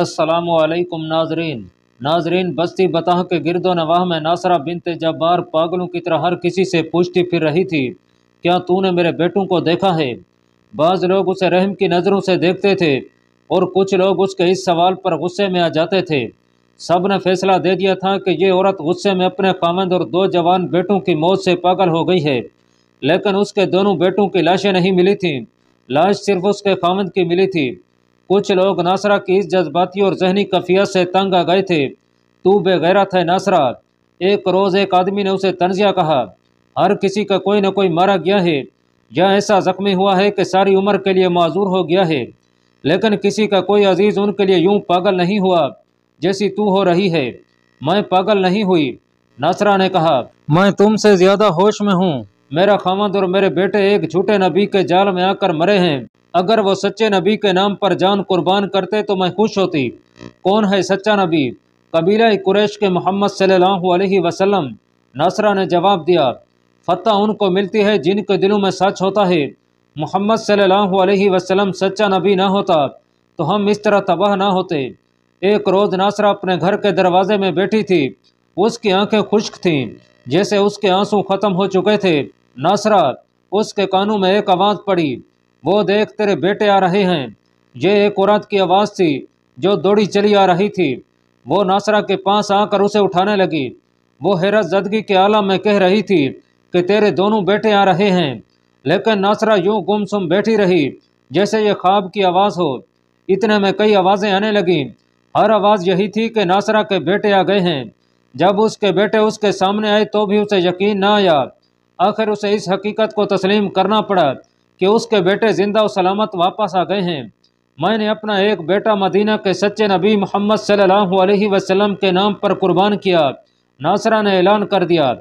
असलकम नाजरीन नाजरीन बस्ती बताह के गिरदो नवाह में नासरा बिनते जब्बार पागलों की तरह हर किसी से पूछती फिर रही थी क्या तूने मेरे बेटों को देखा है बाज़ लोग उसे रहम की नज़रों से देखते थे और कुछ लोग उसके इस सवाल पर गुस्से में आ जाते थे सब ने फैसला दे दिया था कि ये औरत गुस्से में अपने खामंद और दो जवान बेटों की मौत से पागल हो गई है लेकिन उसके दोनों बेटों की लाशें नहीं मिली थीं लाश सिर्फ उसके खामंद की मिली थी कुछ लोग नासरा की इस जज्बाती और जहनी कफियत से तंग आ गए थे तू बेगैरत है नासरा एक रोज़ एक आदमी ने उसे तंजिया कहा हर किसी का कोई ना कोई मारा गया है या ऐसा ज़ख्मी हुआ है कि सारी उम्र के लिए माजूर हो गया है लेकिन किसी का कोई अजीज़ उनके लिए यूं पागल नहीं हुआ जैसी तू हो रही है मैं पागल नहीं हुई नासरा ने कहा मैं तुमसे ज़्यादा होश में हूँ मेरा खामद और मेरे बेटे एक झूठे नबी के जाल में आकर मरे हैं अगर वो सच्चे नबी के नाम पर जान कुर्बान करते तो मैं खुश होती कौन है सच्चा नबी कबीला कुरैश के मोहम्मद सल्लल्लाहु नासरा ने जवाब दिया फतह उनको मिलती है जिनके दिलों में सच होता है मोहम्मद सल्लल्लाहु सच्चा नबी ना होता तो हम इस तरह तबाह ना होते एक रोज़ नासरा अपने घर के दरवाजे में बैठी थी उसकी आंखें खुश्क थीं जैसे उसके आंसू ख़त्म हो चुके थे नासरा उसके कानों में एक आवाज़ पड़ी वो देख तेरे बेटे आ रहे हैं ये एक औरत की आवाज़ थी जो दौड़ी चली आ रही थी वो नासरा के पास आकर उसे उठाने लगी वो हैरत जदगी के आलम में कह रही थी कि तेरे दोनों बेटे आ रहे हैं लेकिन नासरा यूं गुमसुम बैठी रही जैसे ये ख्वाब की आवाज़ हो इतने में कई आवाज़ें आने लगीं हर आवाज़ यही थी कि नासरा के बेटे आ गए हैं जब उसके बेटे उसके सामने आए तो भी उसे यकीन ना आया आखिर उसे इस हकीकत को तस्लीम करना पड़ा कि उसके बेटे ज़िंदा और सलामत वापस आ गए हैं मैंने अपना एक बेटा मदीना के सच्चे नबी मोहम्मद सल्लल्लाहु अलैहि वसल्लम के नाम पर कुर्बान किया नासरा ने ऐलान कर दिया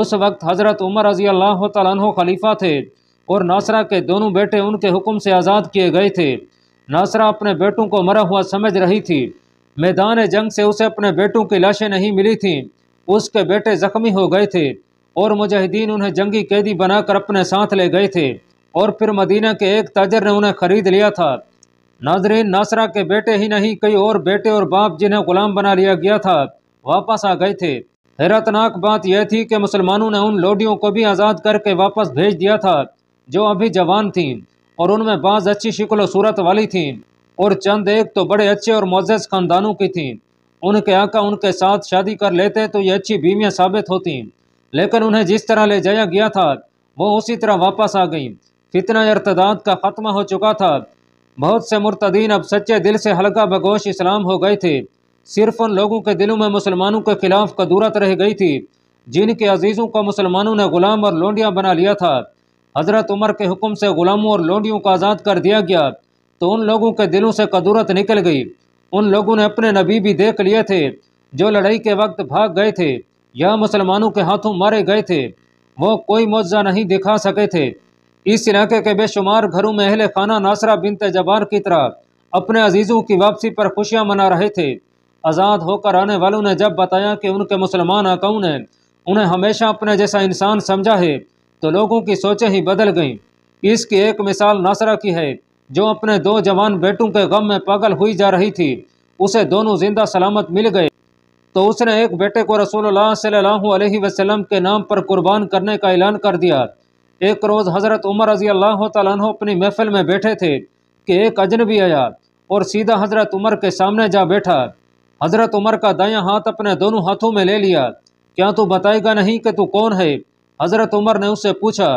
उस वक्त हज़रत उमर रजी अल्लाह तु खलीफा थे और नासरा के दोनों बेटे उनके हुक्म से आज़ाद किए गए थे नासरा अपने बेटों को मरा हुआ समझ रही थी मैदान जंग से उसे अपने बेटों की लाशें नहीं मिली थीं उसके बेटे ज़ख्मी हो गए थे और मुजाहिदीन उन्हें जंगी कैदी बनाकर अपने साथ ले गए थे और फिर मदीना के एक ताजर ने उन्हें खरीद लिया था नाजरीन नासरा के बेटे ही नहीं कई और बेटे और बाप जिन्हें गुलाम बना लिया गया था वापस आ गए थे हैरतनाक बात यह थी कि मुसलमानों ने उन लोडियों को भी आज़ाद करके वापस भेज दिया था जो अभी जवान थीं और उनमें बाज़ अच्छी शिकल सूरत वाली थीं और चंद एक तो बड़े अच्छे और मोज़ ख़ानदानों की थीं उनके आका उनके साथ शादी कर लेते तो ये अच्छी बीवियाँ साबित होतीं लेकिन उन्हें जिस तरह ले जाया गया था वो उसी तरह वापस आ गई फितना इरतदाद का ख़त्मा हो चुका था बहुत से मुर्तदीन अब सच्चे दिल से हल्का बगोश इस्लाम हो गए थे सिर्फ उन लोगों के दिलों में मुसलमानों के खिलाफ कदूरत रह गई थी जिनके अजीज़ों को मुसलमानों ने गुलाम और लोंडियाँ बना लिया था हज़रत उमर के हुक्म से ग़ुलामों और लोंडियों को आज़ाद कर दिया गया तो उन लोगों के दिलों से कदूरत निकल गई उन लोगों ने अपने नबी भी देख लिए थे जो लड़ाई के वक्त भाग गए थे यह मुसलमानों के हाथों मारे गए थे वो कोई मुआवजा नहीं दिखा सके थे इस इलाके के बेशुमार घरों में अहल खाना नासरा बिनते जबार की तरह अपने अजीज़ों की वापसी पर खुशियां मना रहे थे आज़ाद होकर आने वालों ने जब बताया कि उनके मुसलमान आकाओं ने उन्हें हमेशा अपने जैसा इंसान समझा है तो लोगों की सोचें ही बदल गईं इसकी एक मिसाल नासरा की है जो अपने दो जवान बेटों के गम में पागल हुई जा रही थी उसे दोनों जिंदा सलामत मिल गए तो उसने एक बेटे को रसूल सल्लल्लाहु के नाम पर कुर्बान करने का ऐलान कर दिया एक रोज़ हज़रत उमर रजी अल्लाह तु अपनी महफिल में बैठे थे कि एक अजनबी आया और सीधा हज़रत उमर के सामने जा बैठा हज़रत उमर का दाया हाथ अपने दोनों हाथों में ले लिया क्या तू बताएगा नहीं कि तू कौन है हज़रत उमर ने उससे पूछा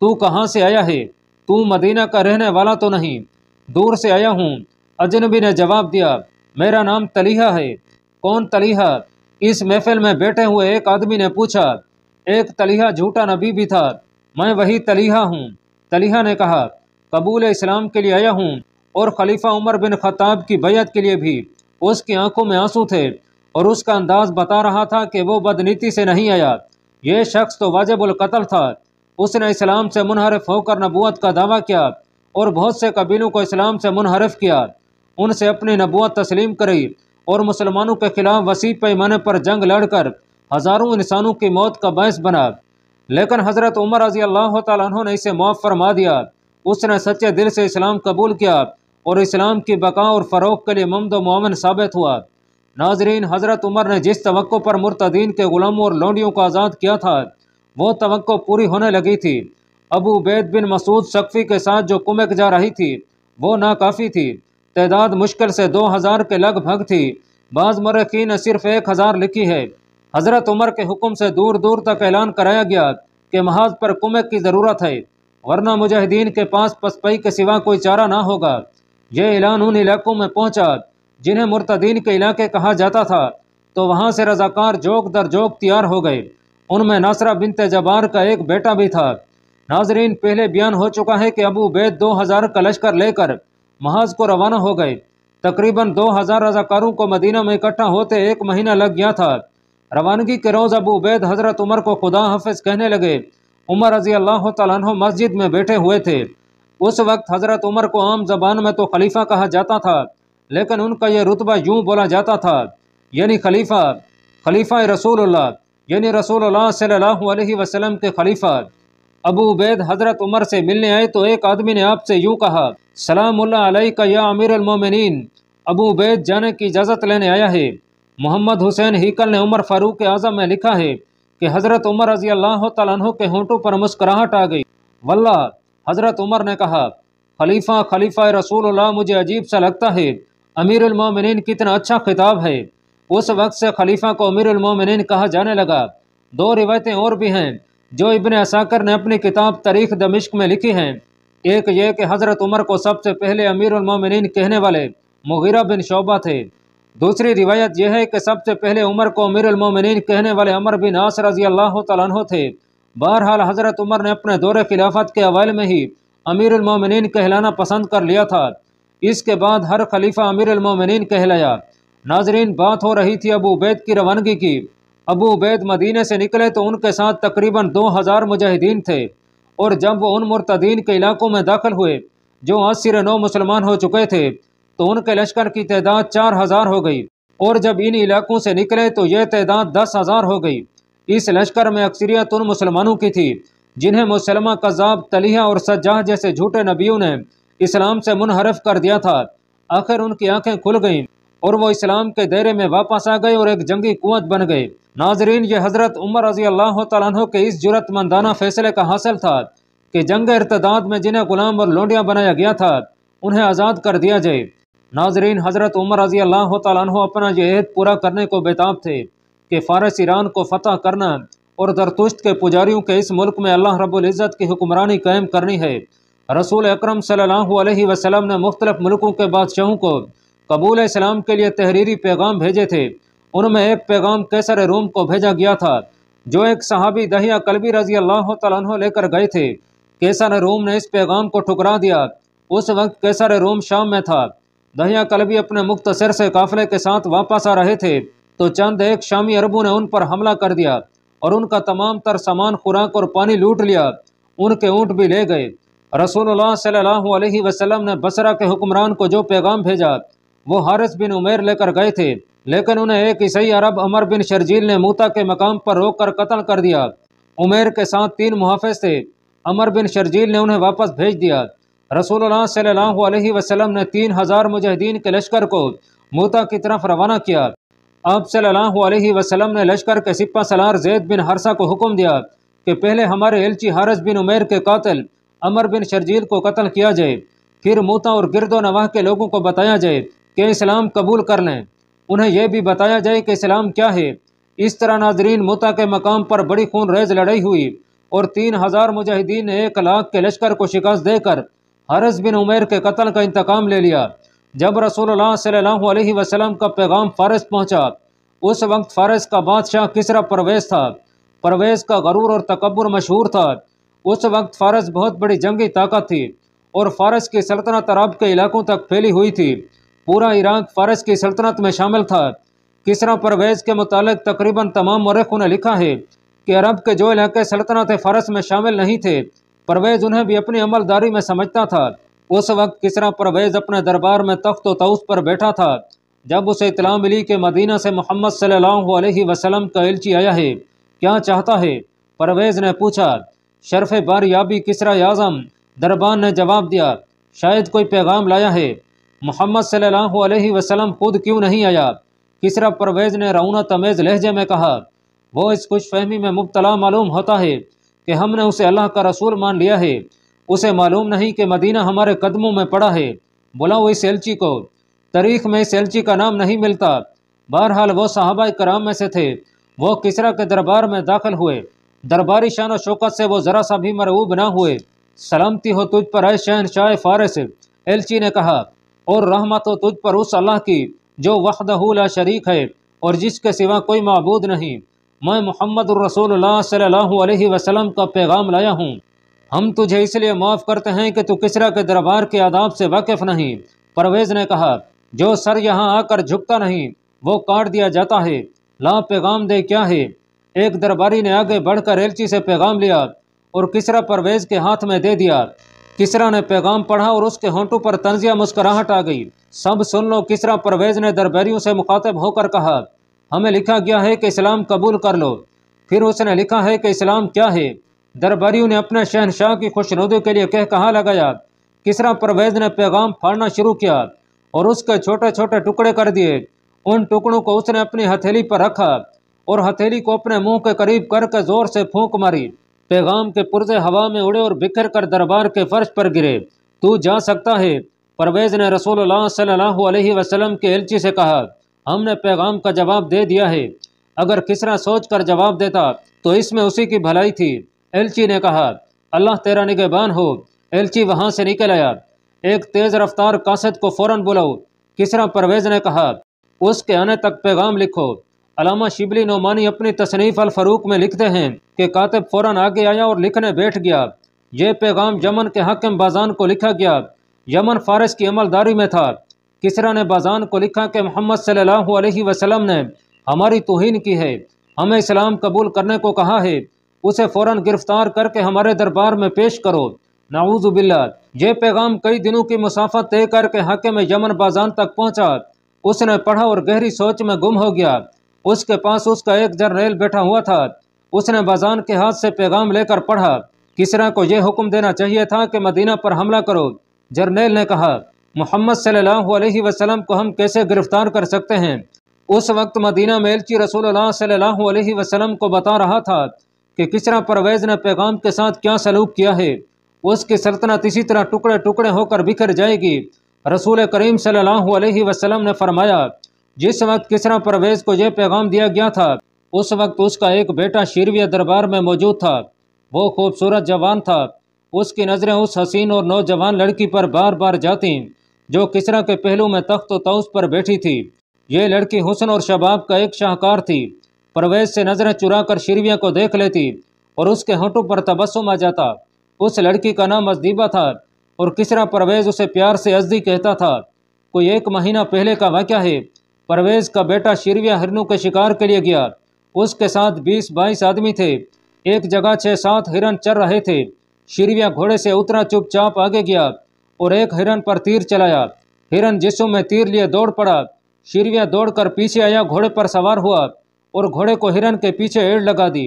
तू कहाँ से आया है तू मदीना का रहने वाला तो नहीं दूर से आया हूँ अजनबी ने जवाब दिया मेरा नाम तलीहा है कौन तलीहा इस महफिल में बैठे हुए एक आदमी ने पूछा एक तलीहा झूठा नबी भी था मैं वही तलीहा हूँ तलीहा ने कहा कबूल इस्लाम के लिए आया हूँ और खलीफा उमर बिन खताब की बैत के लिए भी उसकी आंखों में आंसू थे और उसका अंदाज बता रहा था कि वो बदनीति से नहीं आया ये शख्स तो कतल था उसने इस्लाम से मुनहरफ होकर नबूत का दावा किया और बहुत से कबीलों को इस्लाम से मुनहरफ किया उनसे अपनी नबूत तस्लीम करी और मुसलमानों के खिलाफ वसी पैमाने पर जंग लड़कर हज़ारों इंसानों की मौत का बायस बना लेकिन हज़रत उमर रजी अल्लाह तु ने इसे मुआफ फरमा दिया उसने सच्चे दिल से इस्लाम कबूल किया और इस्लाम की बका और फ़रोग के लिए ममद मामन साबित हुआ नाजरीन हज़रत उमर ने जिस तो पर मुर्तदीन के ग़ुलामों और लौंडियों को आज़ाद किया था वो तो पूरी होने लगी थी अबू बैद बिन मसूद सकफ़ी के साथ जो कुमक जा रही थी वो नाकाफ़ी थी तदाद मुश्किल से दो हज़ार के लगभग थी बाज़ मरखी ने सिर्फ एक हज़ार लिखी है हज़रत उमर के हुक्म से दूर दूर तक ऐलान कराया गया कि महाज पर कुमक की ज़रूरत है वरना मुजाहिदीन के पास पसपई के सिवा कोई चारा ना होगा यह ऐलान उन इलाकों में पहुंचा जिन्हें मुर्तदीन के इलाके कहा जाता था तो वहाँ से रजाकार जोक दर जोक तैयार हो गए उनमें नासरा बिन तेजबार का एक बेटा भी था नाजरीन पहले बयान हो चुका है कि अबू बैद दो हज़ार का लश्कर लेकर महाज को रवाना हो गए तकरीबन 2000 रजाकारों को मदीना में इकट्ठा होते एक महीना लग गया था रवानगी के रोज़ अबू उबैद हज़रत उमर को खुदा हाफिज कहने लगे उमर रजी अल्लाह तु मस्जिद में बैठे हुए थे उस वक्त हज़रत उमर को आम जबान में तो खलीफा कहा जाता था लेकिन उनका यह रुतबा यूँ बोला जाता था यानी खलीफा खलीफा रसूल यानी रसूल सल्लल्लाहु अलैहि वसल्लम के खलीफा अबू उबैद हज़रत उमर से मिलने आए तो एक आदमी ने आपसे यूँ कहा सलाम का या अमीर अलमोमिन अबू उबैद जाने की इजाज़त लेने आया है मोहम्मद हुसैन हीकल ने उमर फारूक आज़म में लिखा है कि हज़रत उमर रजी अल्लाह तु के होंठों पर मुस्कुराहट आ गई वल्ला हज़रत उमर ने कहा खलीफा खलीफा रसूल मुझे अजीब सा लगता है अमीर उलमोमिन कितना अच्छा खिताब है उस वक्त से खलीफा को अमीर उलमोमिन कहा जाने लगा दो रिवायतें और भी हैं जो इबन असाकर ने अपनी किताब तारीख दमिश्क में लिखी हैं एक ये कि हज़रत उमर को सबसे पहले अमीर अमीरमिन कहने वाले मुगीरा बिन शोबा थे दूसरी रिवायत यह है कि सबसे पहले उमर को अमीर अमीरमिन कहने वाले अमर बिन आस रजी अल्लाह तह थे बहरहाल हज़रत उमर ने अपने दौरे खिलाफत के अवैल में ही अमीरमिन कहलाना पसंद कर लिया था इसके बाद हर खलीफा अमीर अमीरमिन कहलाया नाजरीन बात हो रही थी अबू उबैद की रवानगी की अबू उबैद मदीने से निकले तो उनके साथ तकरीबन दो हज़ार मुजाहिदीन थे और जब वो उन मुर्तदीन के इलाकों में दाखिल हुए जो अस्र नौ मुसलमान हो चुके थे तो उनके लश्कर की तादाद चार हज़ार हो गई और जब इन इलाकों से निकले तो यह तादाद दस हज़ार हो गई इस लश्कर में अक्सरियत उन मुसलमानों की थी जिन्हें मुसलमा कजाब तलिया और सज्जाह जैसे झूठे नबियों ने इस्लाम से मुनहरफ कर दिया था आखिर उनकी आँखें खुल गईं और वो इस्लाम के दायरे में वापस आ गए और एक जंगी कुत बन गए नाजरीन ये हज़रत उमर रजी अल्लाह तु के इस जरूरतमंदाना फैसले का हासिल था कि जंग इरतदाद में जिन्हें गुलाम और लोंडियाँ बनाया गया था उन्हें आज़ाद कर दिया जाए नाजरीन हज़रत उमर रजी अल्लाह तु अपना यह ऐद पूरा करने को बेताब थे कि फ़ारस ईरान को फतह करना और दरतुश्त के पुजारियों के इस मुल्क में अल्लाह रबुल्ज़त की हुक्मरानी कायम करनी है रसूल अक्रम सल्लल्लाहु ने मुख्तलिफ़ मुल्कों के बादशाहों को कबूल इस्लाम के लिए तहरीरी पैगाम भेजे थे उनमें एक पैगाम कैसर रूम को भेजा गया था जो एक सहाबी दहिया कलबी रजी अल्लाह तु लेकर गए थे कैसर रूम ने इस पैगाम को ठुकरा दिया उस वक्त कैसर रूम शाम में था दहिया कलबी अपने मुख्तसर से काफिले के साथ वापस आ रहे थे तो चंद एक शामी अरबू ने उन पर हमला कर दिया और उनका तमाम तर सामान खुराक और पानी लूट लिया उनके ऊँट भी ले गए रसूल सल्लल्लाहु अलैहि वसल्लम ने बसरा के हुक्मरान को जो पैगाम भेजा वो हारिस बिन उमेर लेकर गए थे लेकिन उन्हें एक ईसाई अरब अमर बिन शर्जील ने मूता के मकाम पर रोक कर कत्ल कर दिया उमेर के साथ तीन मुहाफ़ थे अमर बिन शर्जील ने उन्हें वापस भेज दिया रसूल सल्लल्लाहु वसलम ने तीन हज़ार मुजाहिदीन के लश्कर को मूता की तरफ रवाना किया आप सल्लल्लाहु ने लश्कर के सिपा सलार जैद बिन हरसा को हुक्म दिया कि पहले हमारे एलची हारस बिन उमेर के कतल अमर बिन शर्जील को कत्ल किया जाए फिर मूता और गिरदो नवाह के लोगों को बताया जाए कि इस्लाम कबूल कर लें उन्हें यह भी बताया जाए कि इस्लाम क्या है इस तरह नाजरीन मुता के मकाम पर बड़ी खून रेज लड़ाई हुई और तीन हज़ार मुजाहिदीन ने एक लाख के लश्कर को शिकस्त देकर हरस बिन उमेर के कत्ल का इंतकाम ले लिया जब रसूल वसलम का पैगाम फारस पहुँचा उस वक्त फारस का बादशाह किसरा परवेज था परवेज का गरूर और तकबर मशहूर था उस वक्त फारस बहुत बड़ी जंगी ताकत थी और फारस की सल्तनत अरब के इलाकों तक फैली हुई थी पूरा इराक फारस की सल्तनत में शामिल था किसरा परवेज के मुतालिक तकरीबन तमाम मरखों ने लिखा है कि अरब के जो इलाके सल्तनत फारस में शामिल नहीं थे परवेज उन्हें भी अपनी अमलदारी में समझता था उस वक्त किसरा परवेज अपने दरबार में तख्त तउस पर बैठा था जब उसे इतला मिली कि मदीना से मोहम्मद सल्लल्लाहु का एलची आया है क्या चाहता है परवेज ने पूछा शरफ याबी किसरा आजम दरबान ने जवाब दिया शायद कोई पैगाम लाया है मोहम्मद सल्ह वसलम खुद क्यों नहीं आया किसरा परवेज़ ने रौना तमेज़ लहजे में कहा वो इस खुश फहमी में मुबतला मालूम होता है कि हमने उसे अल्लाह का रसूल मान लिया है उसे मालूम नहीं कि मदीना हमारे कदमों में पड़ा है बुलाओ इस एलची को तारीख में इस एलची का नाम नहीं मिलता बहरहाल वो साहबा कराम में से थे वो किसरा के दरबार में दाखिल हुए दरबारी शान शौकत से वो ज़रा सा भी मरऊब ना हुए सलामती हो तुझ पर आए शहन शाह फारस एलची ने कहा और रहमत तुझ पर उस अल्लाह की जो वहदहूला शरीक है और जिसके सिवा कोई मबूद नहीं मैं मोहम्मद रसूलुल्लाह वसल्लम का पैगाम लाया हूँ हम तुझे इसलिए माफ़ करते हैं कि तू किसरा के दरबार के आदाब से वाकिफ़ नहीं परवेज़ ने कहा जो सर यहाँ आकर झुकता नहीं वो काट दिया जाता है ला पैगाम दे क्या है एक दरबारी ने आगे बढ़कर एलची से पैगाम लिया और किसरा परवेज़ के हाथ में दे दिया किसरा ने पैगाम पढ़ा और उसके होंटों पर तंजिया मुस्कराहट आ गई सब सुन लो किसरा परवेज ने दरबारियों से मुखातब होकर कहा हमें लिखा गया है कि इस्लाम कबूल कर लो फिर उसने लिखा है कि इस्लाम क्या है दरबारियों ने अपने शहनशाह की खुशनुदी के लिए कह कहा लगाया किसरा परवेज ने पैगाम फाड़ना शुरू किया और उसके छोटे छोटे टुकड़े कर दिए उन टुकड़ों को उसने अपनी हथेली पर रखा और हथेली को अपने मुंह के करीब करके जोर से फूंक मारी पैगाम के पुरजे हवा में उड़े और बिखर कर दरबार के फर्श पर गिरे तू जा सकता है परवेज़ ने रसूल सल्लल्लाहु अलैहि के एलची से कहा हमने पैगाम का जवाब दे दिया है अगर किसरा सोच कर जवाब देता तो इसमें उसी की भलाई थी एलची ने कहा अल्लाह तेरा निगहबान हो एलची वहाँ से निकल आया एक तेज़ रफ्तार कासद को फ़ौर बुलाओ किसरा परवेज़ ने कहा उसके आने तक पैगाम लिखो अलामा शिबली नोमानी अपनी तसनीफ़ फरूक में लिखते हैं कि कातब फ़ौर आगे आया और लिखने बैठ गया यह पैगाम यमन के हकम बाजान को लिखा गया यमन फारस की अमलदारी में था किसरा ने बाजान को लिखा कि मोहम्मद सल्लल्लाहु ने हमारी तोहन की है हमें इस्लाम कबूल करने को कहा है उसे फ़ौर गिरफ़्तार करके हमारे दरबार में पेश करो नाऊज़ुबिल्ला यह पैगाम कई दिनों की मुसाफत तय करके हक़ में यमन बाजान तक पहुँचा उसने पढ़ा और गहरी सोच में गुम हो गया उसके पास उसका एक जर्नैल बैठा हुआ था उसने बाजान के हाथ से पैगाम लेकर पढ़ा किसरा को यह हुक्म देना चाहिए था कि मदीना पर हमला करो जर्नेल ने कहा मोहम्मद सल्लल्लाहु अलैहि वसल्लम को हम कैसे गिरफ्तार कर सकते हैं उस वक्त मदीना में एलची रसूल सल्लल्लाहु अलैहि वसल्लम को बता रहा था कि किसरा परवेज़ ने पैगाम के साथ क्या सलूक किया है उसकी सल्तनत इसी तरह टुकड़े टुकड़े होकर बिखर जाएगी रसूल करीम सल्लल्लाहु अलैहि वसल्लम ने फरमाया जिस वक्त किसरा परवेज को यह पैगाम दिया गया था उस वक्त उसका एक बेटा शीरविया दरबार में मौजूद था वो खूबसूरत जवान था उसकी नज़रें उस हसीन और नौजवान लड़की पर बार बार जाती जो किसरा के पहलू में तख्त तो तौस पर बैठी थी ये लड़की हुसन और शबाब का एक शाहकार थी परवेज से नज़रें चुरा कर शिरविया को देख लेती और उसके होंठों पर तबस्सुम आ जाता उस लड़की का नाम अजदीबा था और किसरा परवेज उसे प्यार से अजदी कहता था कोई एक महीना पहले का वाक़ है परवेज का बेटा शिरविया हिरनों के शिकार के लिए गया उसके साथ बीस बाईस आदमी थे एक जगह छह सात हिरन चल रहे थे शिरविया घोड़े से उतरा चुपचाप आगे गया और एक हिरन पर तीर चलाया हिरन जिस्म में तीर लिए दौड़ पड़ा शिरविया दौड़कर पीछे आया घोड़े पर सवार हुआ और घोड़े को हिरन के पीछे एड़ लगा दी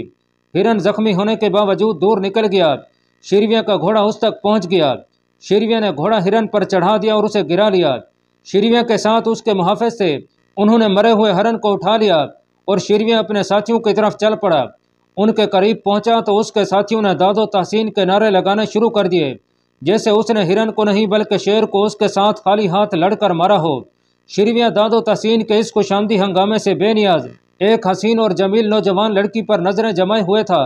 हिरन जख्मी होने के बावजूद दूर निकल गया शिरविया का घोड़ा उस तक पहुंच गया शिरविया ने घोड़ा हिरन पर चढ़ा दिया और उसे गिरा लिया शिरविया के साथ उसके मुहाफिज थे उन्होंने मरे हुए हरन को उठा लिया और शिरविया अपने साथियों की तरफ चल पड़ा उनके करीब पहुंचा तो उसके साथियों ने दादो तहसीन के नारे लगाने शुरू कर दिए जैसे उसने हिरन को नहीं बल्कि शेर को उसके साथ खाली हाथ लड़कर मारा हो शिरविया दादो तहसीन के इस खुशामदी हंगामे से बेनियाज एक हसीन और जमील नौजवान लड़की पर नजरें जमाए हुए था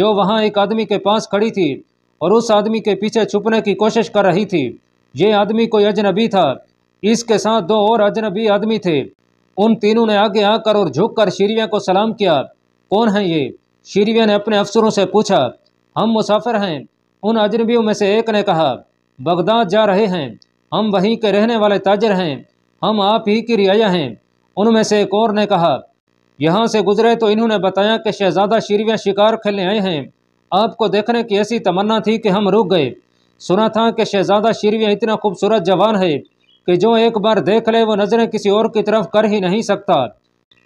जो वहाँ एक आदमी के पास खड़ी थी और उस आदमी के पीछे छुपने की कोशिश कर रही थी ये आदमी कोई अजनबी था इसके साथ दो और अजनबी आदमी थे उन तीनों ने आगे आकर और झुककर शीरविया को सलाम किया कौन है ये शीरविया ने अपने अफसरों से पूछा हम मुसाफिर हैं उन अजनबियों में से एक ने कहा बगदाद जा रहे हैं हम वहीं के रहने वाले ताजर हैं हम आप ही की रियाया हैं उनमें से एक और ने कहा यहाँ से गुजरे तो इन्होंने बताया कि शहजादा शीरविया शिकार खेलने आए हैं आपको देखने की ऐसी तमन्ना थी कि हम रुक गए सुना था कि शहजादा शीरविया इतना खूबसूरत जवान है कि जो एक बार देख ले वो नज़रें किसी और की तरफ कर ही नहीं सकता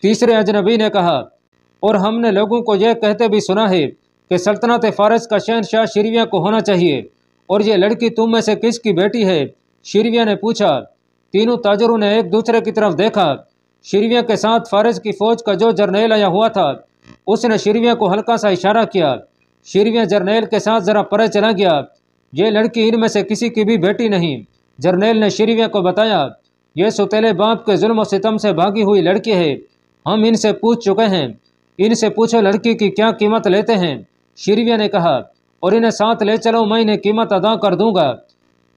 तीसरे अजनबी ने कहा और हमने लोगों को यह कहते भी सुना है कि सल्तनत फ़ारस का शहनशाह शिरविया को होना चाहिए और ये लड़की तुम में से किसकी बेटी है शिरविया ने पूछा तीनों ताजरों ने एक दूसरे की तरफ देखा शिरविया के साथ फ़ारस की फ़ौज का जो जर्नेल आया हुआ था उसने शिरविया को हल्का सा इशारा किया शिरविया जर्नेल के साथ ज़रा परे चला गया ये लड़की इनमें से किसी की भी बेटी नहीं जर्नेल ने शरीवे को बताया ये सुतेले बाप के जुल्म सितम से भागी हुई लड़की है हम इनसे पूछ चुके हैं इनसे पूछो लड़की की क्या कीमत लेते हैं शिरविया ने कहा और इन्हें साथ ले चलो मैं इन्हें कीमत अदा कर दूंगा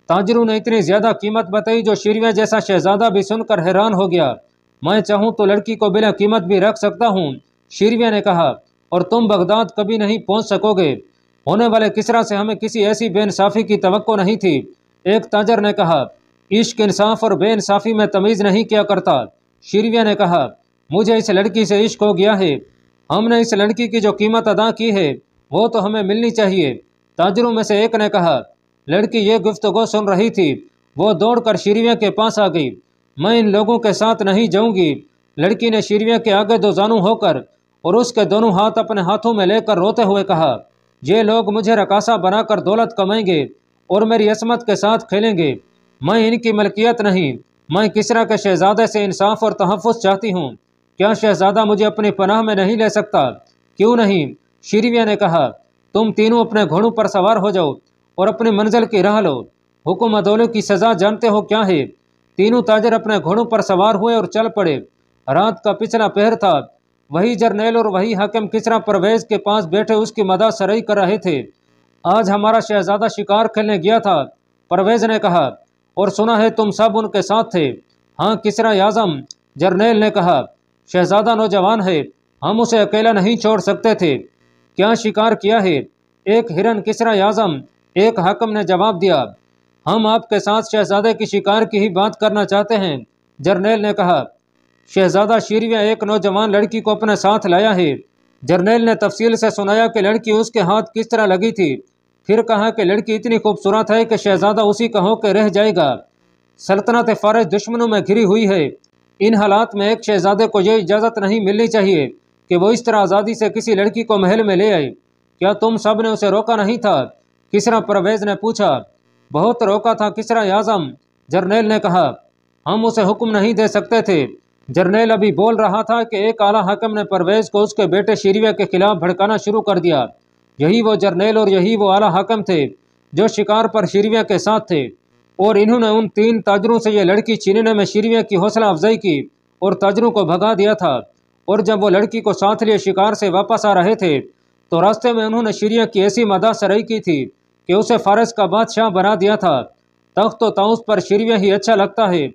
ताजरों ने इतनी ज़्यादा कीमत बताई जो शिरवे जैसा शहजादा भी सुनकर हैरान हो गया मैं चाहूँ तो लड़की को बिना कीमत भी रख सकता हूँ शिरवे ने कहा और तुम बगदाद कभी नहीं पहुँच सकोगे होने वाले किसरा से हमें किसी ऐसी बेनसाफ़ी की तो नहीं थी एक ताजर ने कहा इश्क इंसाफ और बे इंसाफ़ी में तमीज़ नहीं किया करता शिरविया ने कहा मुझे इस लड़की से इश्क हो गया है हमने इस लड़की की जो कीमत अदा की है वो तो हमें मिलनी चाहिए ताजरों में से एक ने कहा लड़की ये गुफ्तगो सुन रही थी वो दौड़कर शिरविया के पास आ गई मैं इन लोगों के साथ नहीं जाऊंगी लड़की ने शिरविया के आगे दो जानू होकर और उसके दोनों हाथ अपने हाथों में लेकर रोते हुए कहा ये लोग मुझे रकासा बनाकर दौलत कमाएंगे और मेरी असमत के साथ खेलेंगे मैं इनकी मलकियत नहीं मैं किसरा के शहजादे से इंसाफ और तहफ़ चाहती हूँ क्या शहजादा मुझे अपनी पनाह में नहीं ले सकता क्यों नहीं शीरविया ने कहा तुम तीनों अपने घोड़ों पर सवार हो जाओ और अपनी मंजिल की राह लो हुक्म अदोलों की सज़ा जानते हो क्या है तीनों ताजर अपने घोड़ों पर सवार हुए और चल पड़े रात का पिछला पहर था वही जर्नेल और वही हाकिम किसरा परवेज के पास बैठे उसकी मदा सरई कर रहे थे आज हमारा शहजादा शिकार खेलने गया था परवेज ने कहा और सुना है तुम सब उनके साथ थे हाँ किसरा याजम जर्नेल ने कहा शहजादा नौजवान है हम उसे अकेला नहीं छोड़ सकते थे क्या शिकार किया है एक हिरन किसरा याजम एक हकम ने जवाब दिया हम आपके साथ शहजादे की शिकार की ही बात करना चाहते हैं जर्नेल ने कहा शहजादा शीरविया एक नौजवान लड़की को अपने साथ लाया है जर्नेल ने तफसील से सुनाया कि लड़की उसके हाथ किस तरह लगी थी फिर कहा कि लड़की इतनी खूबसूरत है कि शहजादा उसी का होकर रह जाएगा सल्तनत फारज दुश्मनों में घिरी हुई है इन हालात में एक शहजादे को यह इजाज़त नहीं मिलनी चाहिए कि वो इस तरह आज़ादी से किसी लड़की को महल में ले आए क्या तुम सब ने उसे रोका नहीं था किसरा परवेज ने पूछा बहुत रोका था किसरा आजम जर्नेल ने कहा हम उसे हुक्म नहीं दे सकते थे जर्नेल अभी बोल रहा था कि एक आला हकम ने परवेज को उसके बेटे शीरवे के खिलाफ भड़काना शुरू कर दिया यही वो जर्नेल और यही वो आला हकम थे जो शिकार पर शिरविया के साथ थे और इन्होंने उन तीन ताजरों से यह लड़की छीनने में शीरविया की हौसला अफजाई की और ताजरों को भगा दिया था और जब वो लड़की को साथ लिए शिकार से वापस आ रहे थे तो रास्ते में उन्होंने शिरिया की ऐसी मदा सराई की थी कि उसे फारस का बादशाह बना दिया था तख्त तो ताउस पर शिरविया ही अच्छा लगता है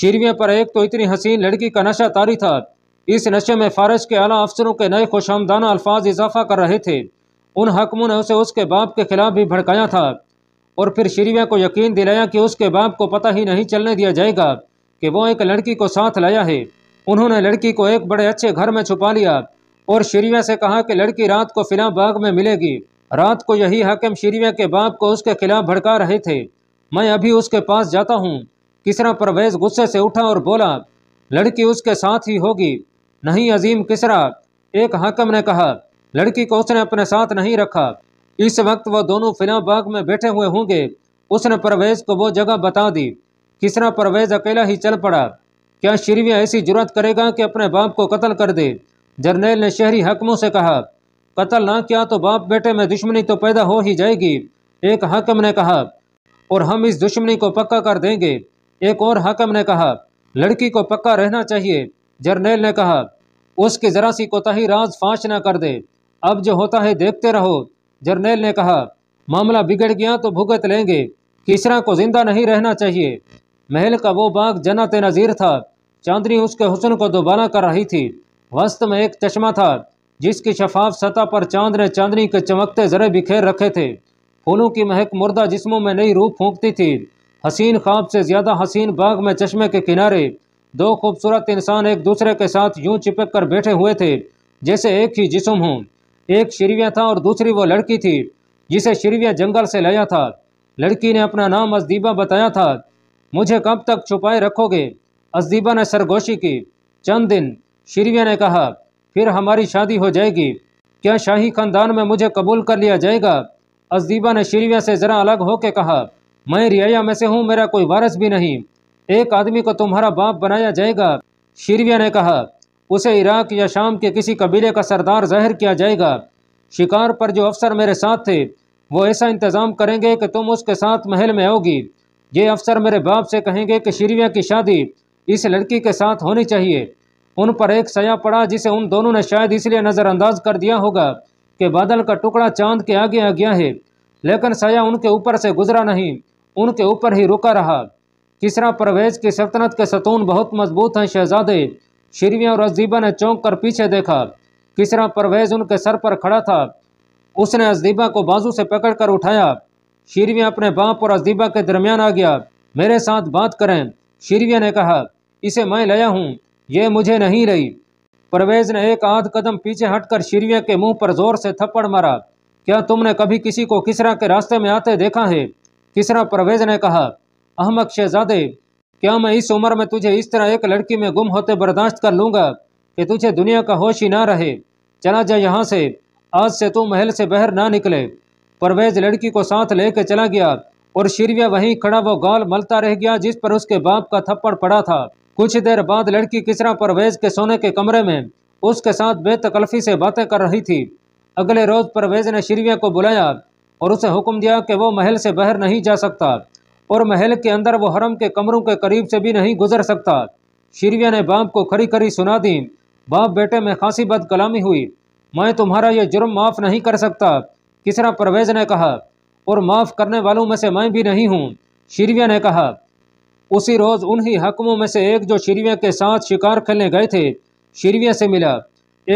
शिरविया पर एक तो इतनी हसीन लड़की का नशा तारी था इस नशे में फारस के आला अफसरों के नए खुशामदाना अल्फाज इजाफा कर रहे थे उन हकमों ने उसे उसके बाप के खिलाफ भी भड़काया था और फिर शरीवा को यकीन दिलाया कि उसके बाप को पता ही नहीं चलने दिया जाएगा कि वो एक लड़की को साथ लाया है उन्होंने लड़की को एक बड़े अच्छे घर में छुपा लिया और शरीवा से कहा कि लड़की रात को फिलहाल बाग में मिलेगी रात को यही हकम शरीवा के बाप को उसके खिलाफ भड़का रहे थे मैं अभी उसके पास जाता हूँ किसरा परवेज गुस्से से उठा और बोला लड़की उसके साथ ही होगी नहीं अजीम किसरा एक हकम ने कहा लड़की को उसने अपने साथ नहीं रखा इस वक्त वह दोनों फिल्म बाग में बैठे हुए होंगे उसने परवेज को वो जगह बता दी किसरा परवेज अकेला ही चल पड़ा क्या शिरविया ऐसी जरूरत करेगा कि अपने बाप को कत्ल कर दे जर्नेल ने शहरी हकमों से कहा कत्ल ना किया तो बाप बेटे में दुश्मनी तो पैदा हो ही जाएगी एक हकम ने कहा और हम इस दुश्मनी को पक्का कर देंगे एक और हकम ने कहा लड़की को पक्का रहना चाहिए जर्नेल ने कहा उसकी जरा सी कोताही राज फाश ना कर दे अब जो होता है देखते रहो जर्नेल ने कहा मामला बिगड़ गया तो भुगत लेंगे किसरा को जिंदा नहीं रहना चाहिए महल का वो बाग जनात नज़ीर था चांदनी उसके हुसन को दोबारा कर रही थी वस्त में एक चश्मा था जिसकी शफाफ सतह पर चांद ने चांदनी के चमकते जरे बिखेर रखे थे फूलों की महक मुर्दा जिस्मों में नई रूप फूंकती थी हसीन ख्वाब से ज़्यादा हसीन बाग में चश्मे के किनारे दो खूबसूरत इंसान एक दूसरे के साथ यूं चिपक कर बैठे हुए थे जैसे एक ही जिसम हों एक शिरविया था और दूसरी वो लड़की थी जिसे शिरविया जंगल से लाया था लड़की ने अपना नाम अजदीबा बताया था मुझे कब तक छुपाए रखोगे अजदीबा ने सरगोशी की चंद दिन शिरविया ने कहा फिर हमारी शादी हो जाएगी क्या शाही खानदान में मुझे कबूल कर लिया जाएगा अजदीबा ने शिरविया से ज़रा अलग होके कहा मैं रियाया में से हूँ मेरा कोई वारस भी नहीं एक आदमी को तुम्हारा बाप बनाया जाएगा शिरविया ने कहा उसे इराक या शाम के किसी कबीले का सरदार जाहिर किया जाएगा शिकार पर जो अफसर मेरे साथ थे वो ऐसा इंतज़ाम करेंगे कि तुम उसके साथ महल में आओगी ये अफसर मेरे बाप से कहेंगे कि शिरविया की शादी इस लड़की के साथ होनी चाहिए उन पर एक सया पड़ा जिसे उन दोनों ने शायद इसलिए नज़रअंदाज कर दिया होगा कि बादल का टुकड़ा चांद के आगे आ गया है लेकिन सया उनके ऊपर से गुजरा नहीं उनके ऊपर ही रुका रहा किसरा परवेज की सल्तनत के सतून बहुत मजबूत हैं शहजादे शिरविया और अजदीबा ने चौंक कर पीछे देखा किसरा परवेज उनके सर पर खड़ा था उसने अजदीबा को बाजू से पकड़कर उठाया शिरविया अपने बाप और अजदीबा के दरमियान आ गया मेरे साथ बात करें शिरविया ने कहा इसे मैं लाया हूँ ये मुझे नहीं रही परवेज ने एक आध कदम पीछे हटकर शिरविया के मुंह पर जोर से थप्पड़ मारा क्या तुमने कभी किसी को किसरा के रास्ते में आते देखा है किसरा परवेज ने कहा अहमद शहजादे क्या मैं इस उम्र में तुझे इस तरह एक लड़की में गुम होते बर्दाश्त कर लूंगा कि तुझे दुनिया का होश ही ना रहे चला जा यहाँ से आज से तू महल से बाहर ना निकले परवेज लड़की को साथ लेकर चला गया और शिरविया वहीं खड़ा वो गाल मलता रह गया जिस पर उसके बाप का थप्पड़ पड़ा था कुछ देर बाद लड़की किसरा परवेज के सोने के कमरे में उसके साथ बेतकल्फी से बातें कर रही थी अगले रोज परवेज ने शिरविया को बुलाया और उसे हुक्म दिया कि वो महल से बाहर नहीं जा सकता और महल के अंदर वो हरम के कमरों के करीब से भी नहीं गुजर सकता शिरविया ने बाप को खरी खरी सुना दी बाप बेटे में खासी बद कलामी हुई मैं तुम्हारा यह जुर्म माफ़ नहीं कर सकता किसरा परवेज ने कहा और माफ़ करने वालों में से मैं भी नहीं हूँ शिरविया ने कहा उसी रोज़ उन्हीं हकमों में से एक जो शिरविया के साथ शिकार खेलने गए थे शिरविया से मिला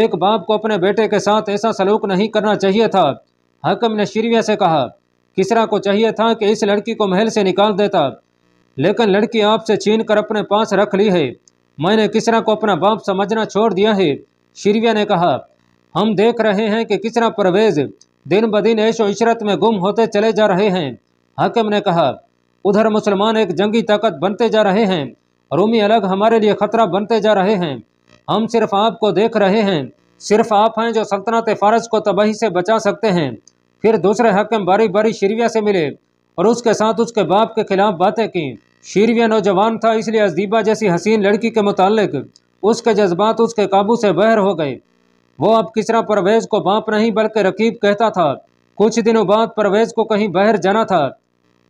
एक बाप को अपने बेटे के साथ ऐसा सलूक नहीं करना चाहिए था हकम ने शिरविया से कहा किसरा को चाहिए था कि इस लड़की को महल से निकाल देता लेकिन लड़की आपसे छीन कर अपने पास रख ली है मैंने किसरा को अपना बाप समझना छोड़ दिया है शिरविया ने कहा हम देख रहे हैं कि किसरा परवेज दिन ब दिन ऐशो इशरत में गुम होते चले जा रहे हैं हाकिम ने कहा उधर मुसलमान एक जंगी ताकत बनते जा रहे हैं रूमी अलग हमारे लिए खतरा बनते जा रहे हैं हम सिर्फ आपको देख रहे हैं सिर्फ आप हैं जो सल्तनत फ़ारस को तबाही से बचा सकते हैं फिर दूसरे हकम बारी बारी शिरविया से मिले और उसके साथ उसके बाप के खिलाफ बातें की शिरविया नौजवान था इसलिए अजीबा जैसी हसीन लड़की के मुतालिक उसके जज्बात उसके काबू से बहर हो गए वो अब किसरा परवेज को बाप नहीं बल्कि रकीब कहता था कुछ दिनों बाद परवेज को कहीं बहर जाना था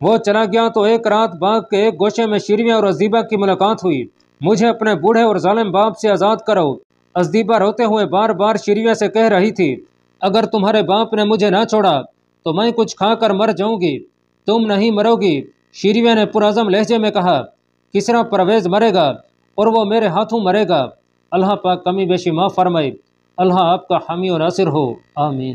वो चला गया तो एक रात बाग के एक गोशे में शिरविया और अजीबा की मुलाकात हुई मुझे अपने बूढ़े और जालिम बाप से आज़ाद करो अजदीबा रोते हुए बार बार शिरविया से कह रही थी अगर तुम्हारे बाप ने मुझे ना छोड़ा तो मैं कुछ खाकर मर जाऊंगी तुम नहीं मरोगी शीरविया ने पुराजम लहजे में कहा किसरा परवेज मरेगा और वो मेरे हाथों मरेगा अल्लाह पाक कमी बेशी माँ फरमाए अल्लाह आपका हामी और नासिर हो आमीन